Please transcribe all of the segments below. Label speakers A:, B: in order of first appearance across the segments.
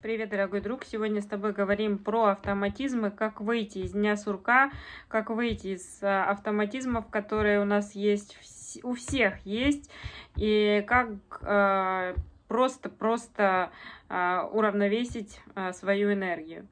A: Привет, дорогой друг! Сегодня с тобой говорим про автоматизмы, как выйти из дня сурка, как выйти из э, автоматизмов, которые у нас есть, у всех есть, и как просто-просто э, э, уравновесить свою энергию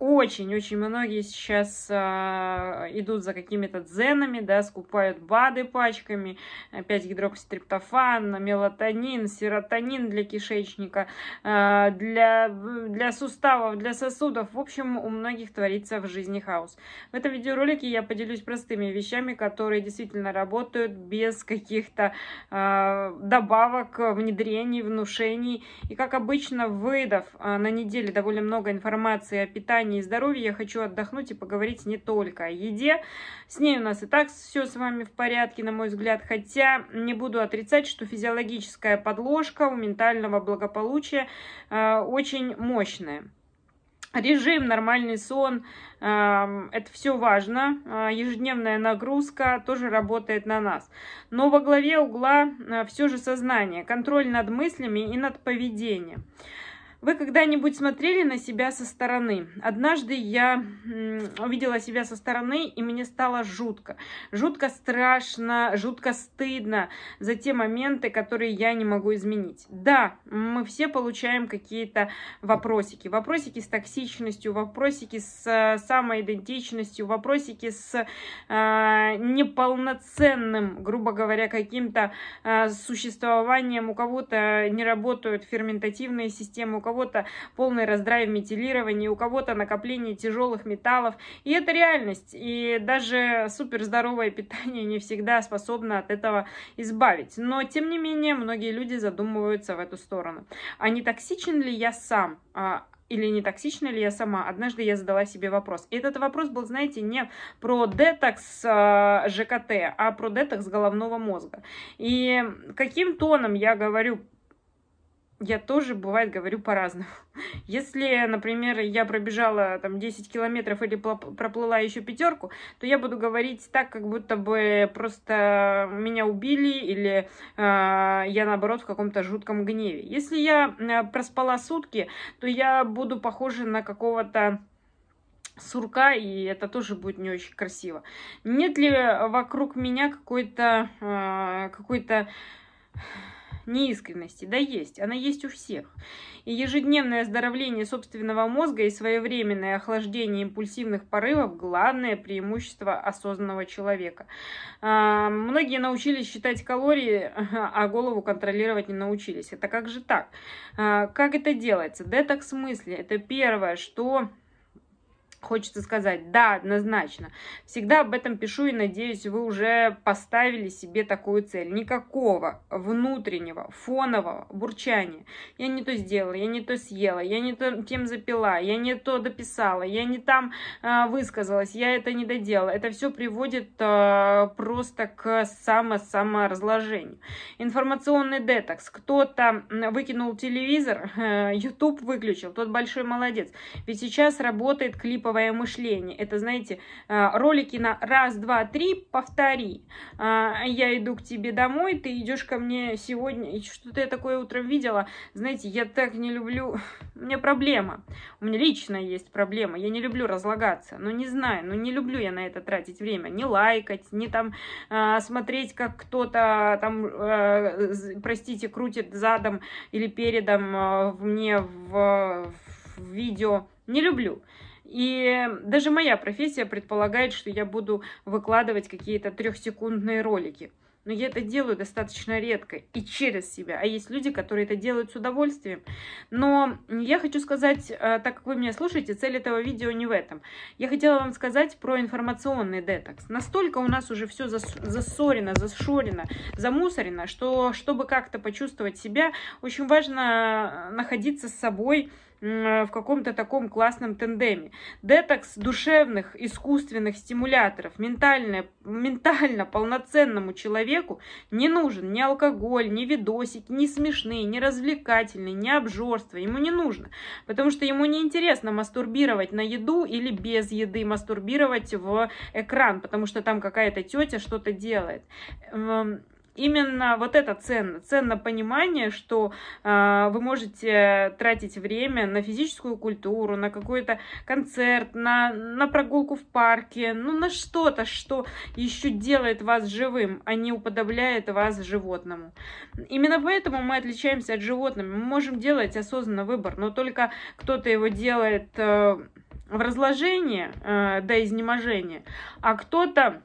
A: очень-очень многие сейчас а, идут за какими-то дзенами, да, скупают БАДы пачками, опять гидрокситриптофан, мелатонин, серотонин для кишечника, а, для, для суставов, для сосудов. В общем, у многих творится в жизни хаос. В этом видеоролике я поделюсь простыми вещами, которые действительно работают без каких-то а, добавок, внедрений, внушений. И как обычно, выдав а, на неделе довольно много информации о питании, состоянии здоровье я хочу отдохнуть и поговорить не только о еде. С ней у нас и так все с вами в порядке, на мой взгляд, хотя не буду отрицать, что физиологическая подложка у ментального благополучия э, очень мощная. Режим, нормальный сон, эм, это все важно. Э, ежедневная нагрузка тоже работает на нас. Но во главе угла э, все же сознание, контроль над мыслями и над поведением. Вы когда-нибудь смотрели на себя со стороны? Однажды я увидела себя со стороны, и мне стало жутко. Жутко страшно, жутко стыдно за те моменты, которые я не могу изменить. Да, мы все получаем какие-то вопросики. Вопросики с токсичностью, вопросики с э, самоидентичностью, вопросики с э, неполноценным, грубо говоря, каким-то э, существованием. У кого-то не работают ферментативные системы, у кого кого-то полный раздрай в у кого-то накопление тяжелых металлов. И это реальность. И даже суперздоровое питание не всегда способно от этого избавить. Но, тем не менее, многие люди задумываются в эту сторону. А не токсичен ли я сам? А, или не токсична ли я сама. Однажды я задала себе вопрос. И этот вопрос был, знаете, не про детокс э, а, ЖКТ, а про детокс головного мозга. И каким тоном я говорю я тоже, бывает, говорю по-разному. Если, например, я пробежала там 10 километров или проплыла еще пятерку, то я буду говорить так, как будто бы просто меня убили или э, я, наоборот, в каком-то жутком гневе. Если я э, проспала сутки, то я буду похожа на какого-то сурка, и это тоже будет не очень красиво. Нет ли вокруг меня какой-то... Э, какой-то неискренности. Да есть, она есть у всех. И ежедневное оздоровление собственного мозга и своевременное охлаждение импульсивных порывов – главное преимущество осознанного человека. А, многие научились считать калории, а голову контролировать не научились. Это как же так? А, как это делается? Детокс мысли – это первое, что Хочется сказать, да, однозначно. Всегда об этом пишу и надеюсь, вы уже поставили себе такую цель. Никакого внутреннего, фонового бурчания. Я не то сделала, я не то съела, я не то тем запила, я не то дописала, я не там э, высказалась, я это не доделала. Это все приводит э, просто к само-саморазложению. Информационный детокс. Кто-то выкинул телевизор, э, YouTube выключил, тот большой молодец. Ведь сейчас работает клип клиповое мышление. Это, знаете, э, ролики на раз, два, три, повтори. А, я иду к тебе домой, ты идешь ко мне сегодня. что-то я такое утром видела. Знаете, я так не люблю... У меня проблема. У меня лично есть проблема. Я не люблю разлагаться. Ну, не знаю, ну, не люблю я на это тратить время. Не лайкать, не там э, смотреть, как кто-то там, э, простите, крутит задом или передом мне в, в видео. Не люблю. И даже моя профессия предполагает, что я буду выкладывать какие-то трехсекундные ролики. Но я это делаю достаточно редко и через себя. А есть люди, которые это делают с удовольствием. Но я хочу сказать, э, так как вы меня слушаете, цель этого видео не в этом. Я хотела вам сказать про информационный детокс. Настолько у нас уже все засорено, зашорено, замусорено, что чтобы как-то почувствовать себя, очень важно э, находиться с собой, Э, в каком-то таком классном тендеме Детокс душевных искусственных стимуляторов ментально, ментально полноценному человеку не нужен ни алкоголь, ни видосики, ни смешные, ни развлекательные, ни обжорство. Ему не нужно, потому что ему не интересно мастурбировать на еду или без еды мастурбировать в экран, потому что там какая-то тетя что-то делает. Эм, именно вот это ценно. Ценно понимание, что э, вы можете тратить время на физическую культуру, на какой-то концерт, на, на прогулку в парке, ну на что-то, что еще делает вас живым, а не уподобляет вас животному. Именно поэтому мы отличаемся от животных. Мы можем делать осознанный выбор, но только кто-то его делает э, в разложении э, до изнеможения, а кто-то...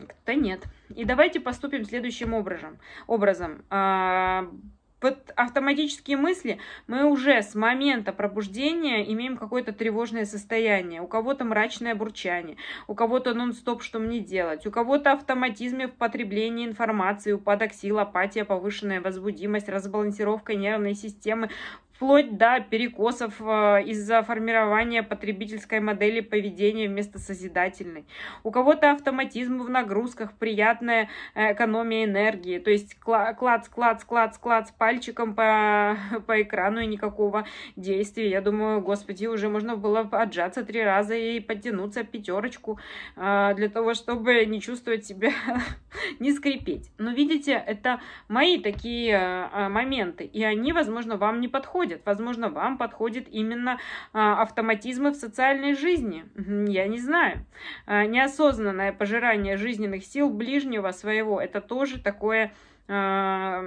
A: Кто-то нет. И давайте поступим следующим образом. образом. А, под автоматические мысли, мы уже с момента пробуждения имеем какое-то тревожное состояние. У кого-то мрачное бурчание, у кого-то нон-стоп, что мне делать, у кого-то автоматизме в потреблении информации, упадок сил, апатия, повышенная возбудимость, разбалансировка нервной системы, вплоть до перекосов э, из-за формирования потребительской модели поведения вместо созидательной. У кого-то автоматизм в нагрузках, приятная э, экономия энергии, то есть клац, клац, клац, клац пальчиком по, по экрану и никакого действия. Я думаю, господи, уже можно было отжаться три раза и подтянуться пятерочку э, для того, чтобы не чувствовать себя, не скрипеть. Но видите, это мои такие моменты, и они, возможно, вам не подходят подходят. Возможно, вам подходят именно а, автоматизмы в социальной жизни. Я не знаю. А, неосознанное пожирание жизненных сил ближнего своего – это тоже такое а,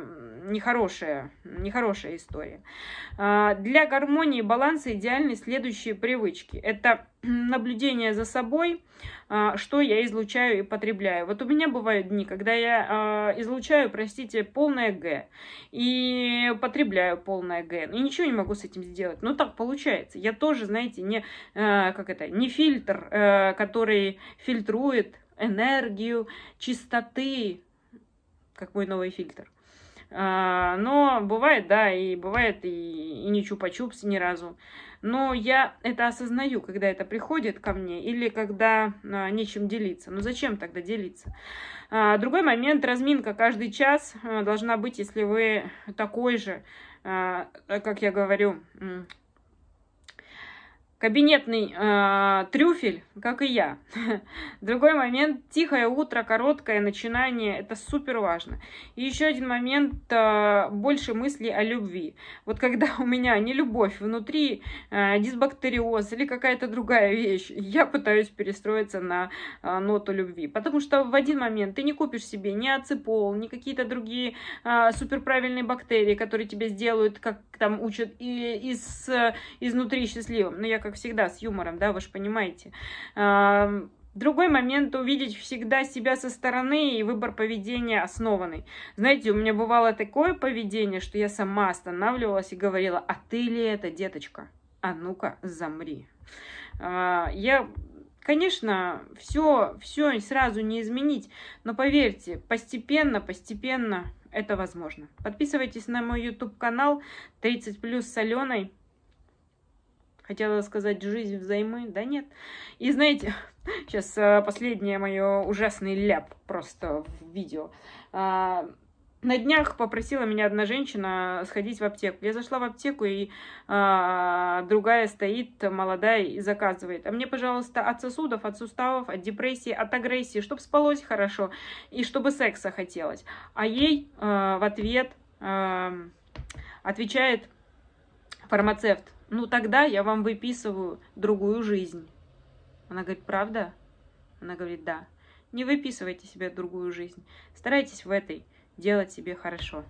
A: нехорошая, нехорошая история. А, для гармонии и баланса идеальны следующие привычки. Это наблюдение за собой, а, что я излучаю и потребляю. Вот у меня бывают дни, когда я а, излучаю, простите, полное Г и потребляю полное Г, и ничего не могу с этим сделать. но так получается. Я тоже, знаете, не, как это, не фильтр, который фильтрует энергию, чистоты, как мой новый фильтр. А, но бывает, да, и бывает и, и не чупа-чупс ни разу. Но я это осознаю, когда это приходит ко мне или когда а, нечем делиться. Ну зачем тогда делиться? А, другой момент, разминка каждый час а, должна быть, если вы такой же, а, как я говорю, Кабинетный э, трюфель, как и я. Другой момент. Тихое утро, короткое начинание. Это супер важно. И еще один момент. Э, больше мыслей о любви. Вот когда у меня не любовь внутри, э, дисбактериоз или какая-то другая вещь, я пытаюсь перестроиться на э, ноту любви. Потому что в один момент ты не купишь себе ни ацепол, ни какие-то другие э, суперправильные бактерии, которые тебе сделают, как там учат, и, из, э, изнутри счастливым. Но я как как всегда, с юмором, да, вы же понимаете. Другой момент – увидеть всегда себя со стороны и выбор поведения основанный. Знаете, у меня бывало такое поведение, что я сама останавливалась и говорила, а ты ли это, деточка? А ну-ка, замри. А, я Конечно, все, все сразу не изменить, но поверьте, постепенно, постепенно это возможно. Подписывайтесь на мой YouTube канал 30 плюс с Аленой. Хотела сказать «жизнь взаймы», да нет. И знаете, сейчас э, последнее мое ужасный ляп просто в видео. А, на днях попросила меня одна женщина сходить в аптеку. Я зашла в аптеку, и а, другая стоит, молодая, и заказывает. А мне, пожалуйста, от сосудов, от суставов, от депрессии, от агрессии, чтобы спалось хорошо, и чтобы секса хотелось. А ей а, в ответ а, отвечает фармацевт ну тогда я вам выписываю другую жизнь. Она говорит, правда? Она говорит, да. Не выписывайте себе другую жизнь. Старайтесь в этой делать себе хорошо.